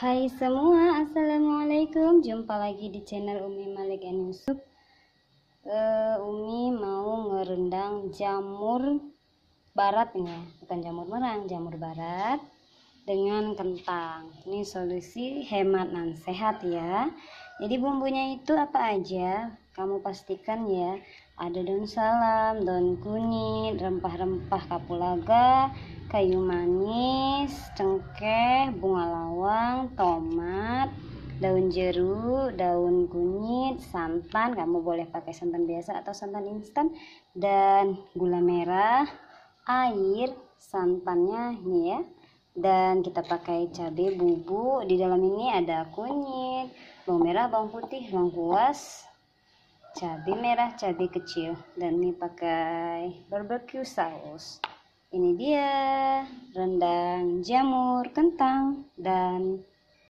Hai semua, Assalamualaikum Jumpa lagi di channel Umi Malik and Yusuf uh, Umi mau ngerendang jamur barat ini ya. Bukan jamur merang, jamur barat Dengan kentang Ini solusi hemat dan sehat ya Jadi bumbunya itu apa aja Kamu pastikan ya Ada daun salam, daun kunyit, rempah-rempah kapulaga kayu manis, cengkeh, bunga lawang, jeru jeruk, daun kunyit, santan, kamu boleh pakai santan biasa atau santan instan dan gula merah, air, santannya ini ya. Dan kita pakai cabai bubuk. Di dalam ini ada kunyit, bawang merah, bawang putih, bawang kuas, cabai merah, cabai kecil dan ini pakai barbecue sauce Ini dia rendang jamur kentang dan